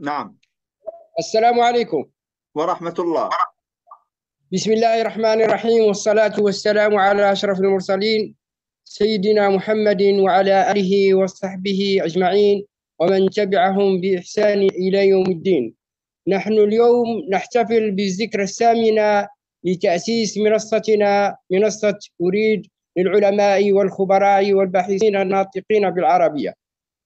نعم السلام عليكم ورحمة الله بسم الله الرحمن الرحيم والصلاة والسلام على أشرف المرسلين سيدنا محمد وعلى آله وصحبه أجمعين ومن تبعهم بإحسان إلى يوم الدين نحن اليوم نحتفل بالذكرى الثامنة لتأسيس منصتنا منصة أريد للعلماء والخبراء والباحثين الناطقين بالعربية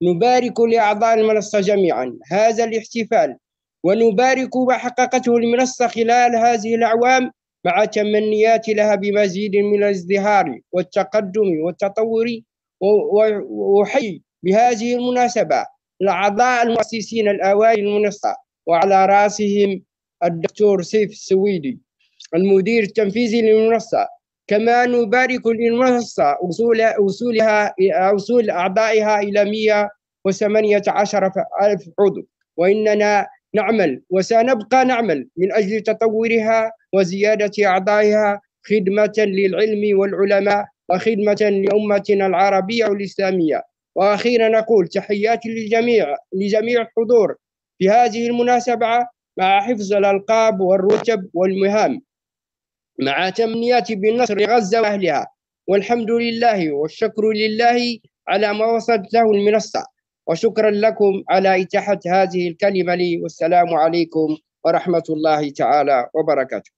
نبارك لأعضاء المنصة جميعا هذا الاحتفال ونبارك ما حققته المنصة خلال هذه الأعوام مع تمنيات لها بمزيد من الازدهار والتقدم والتطور وأحيي بهذه المناسبة الأعضاء المؤسسين الأوائل المنصة وعلى رأسهم الدكتور سيف السويدي المدير التنفيذي للمنصة كما نبارك للمنصة وصول وصولها وصول أعضائها إلى 118 ألف عضو وإننا نعمل وسنبقى نعمل من أجل تطورها وزيادة أعضائها خدمة للعلم والعلماء وخدمة لأمتنا العربية والإسلامية وأخيرا نقول تحياتي للجميع لجميع الحضور في هذه المناسبة مع حفظ الألقاب والرتب والمهام مع تمنياتي بنصر غزة وأهلها والحمد لله والشكر لله على ما وصلت له المنصة وشكرا لكم على إتاحة هذه الكلمة لي والسلام عليكم ورحمة الله تعالى وبركاته